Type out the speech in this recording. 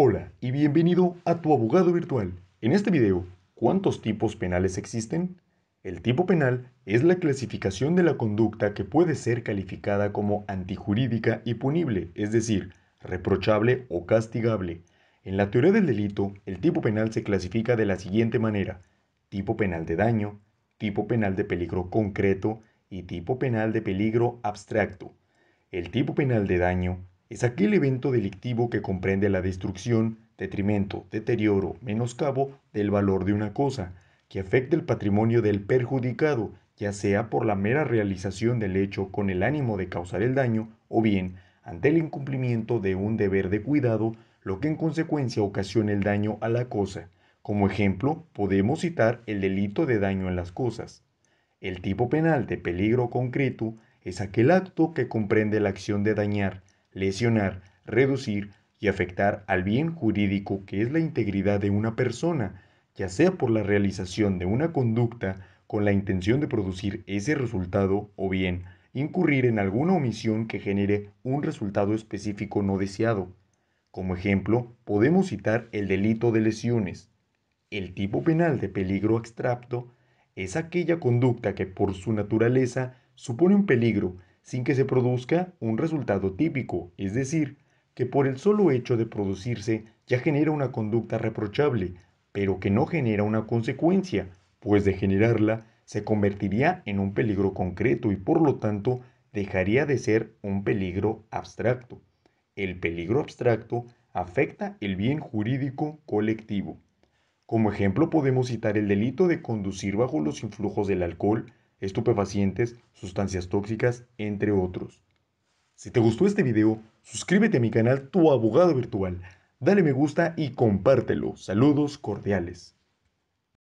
Hola y bienvenido a tu abogado virtual. En este video, ¿cuántos tipos penales existen? El tipo penal es la clasificación de la conducta que puede ser calificada como antijurídica y punible, es decir, reprochable o castigable. En la teoría del delito, el tipo penal se clasifica de la siguiente manera. Tipo penal de daño, tipo penal de peligro concreto y tipo penal de peligro abstracto. El tipo penal de daño es aquel evento delictivo que comprende la destrucción, detrimento, deterioro, menoscabo del valor de una cosa, que afecta el patrimonio del perjudicado, ya sea por la mera realización del hecho con el ánimo de causar el daño, o bien ante el incumplimiento de un deber de cuidado, lo que en consecuencia ocasiona el daño a la cosa. Como ejemplo, podemos citar el delito de daño en las cosas. El tipo penal de peligro concreto es aquel acto que comprende la acción de dañar, lesionar, reducir y afectar al bien jurídico que es la integridad de una persona, ya sea por la realización de una conducta con la intención de producir ese resultado o bien incurrir en alguna omisión que genere un resultado específico no deseado. Como ejemplo, podemos citar el delito de lesiones. El tipo penal de peligro extracto es aquella conducta que por su naturaleza supone un peligro sin que se produzca un resultado típico, es decir, que por el solo hecho de producirse ya genera una conducta reprochable, pero que no genera una consecuencia, pues de generarla se convertiría en un peligro concreto y por lo tanto dejaría de ser un peligro abstracto. El peligro abstracto afecta el bien jurídico colectivo. Como ejemplo podemos citar el delito de conducir bajo los influjos del alcohol estupefacientes, sustancias tóxicas, entre otros. Si te gustó este video, suscríbete a mi canal Tu Abogado Virtual, dale me gusta y compártelo. Saludos cordiales.